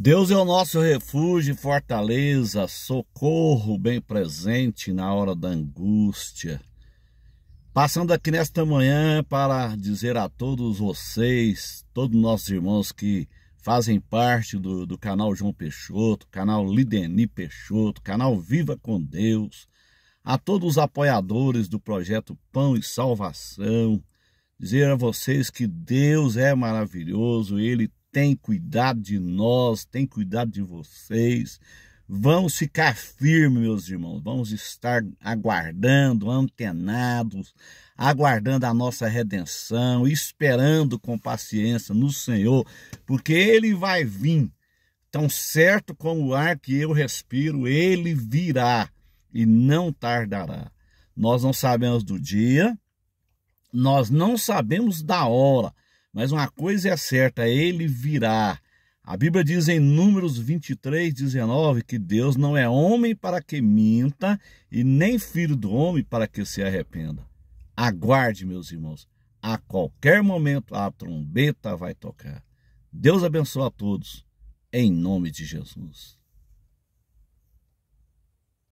Deus é o nosso refúgio e fortaleza, socorro bem presente na hora da angústia. Passando aqui nesta manhã para dizer a todos vocês, todos nossos irmãos que fazem parte do, do canal João Peixoto, canal Lideni Peixoto, canal Viva com Deus, a todos os apoiadores do projeto Pão e Salvação, dizer a vocês que Deus é maravilhoso, Ele tem cuidado de nós, tem cuidado de vocês. Vamos ficar firmes, meus irmãos. Vamos estar aguardando, antenados, aguardando a nossa redenção, esperando com paciência no Senhor, porque Ele vai vir. Tão certo como o ar que eu respiro, Ele virá e não tardará. Nós não sabemos do dia, nós não sabemos da hora mas uma coisa é certa, ele virá. A Bíblia diz em Números 23, 19 que Deus não é homem para que minta e nem filho do homem para que se arrependa. Aguarde, meus irmãos, a qualquer momento a trombeta vai tocar. Deus abençoe a todos, em nome de Jesus.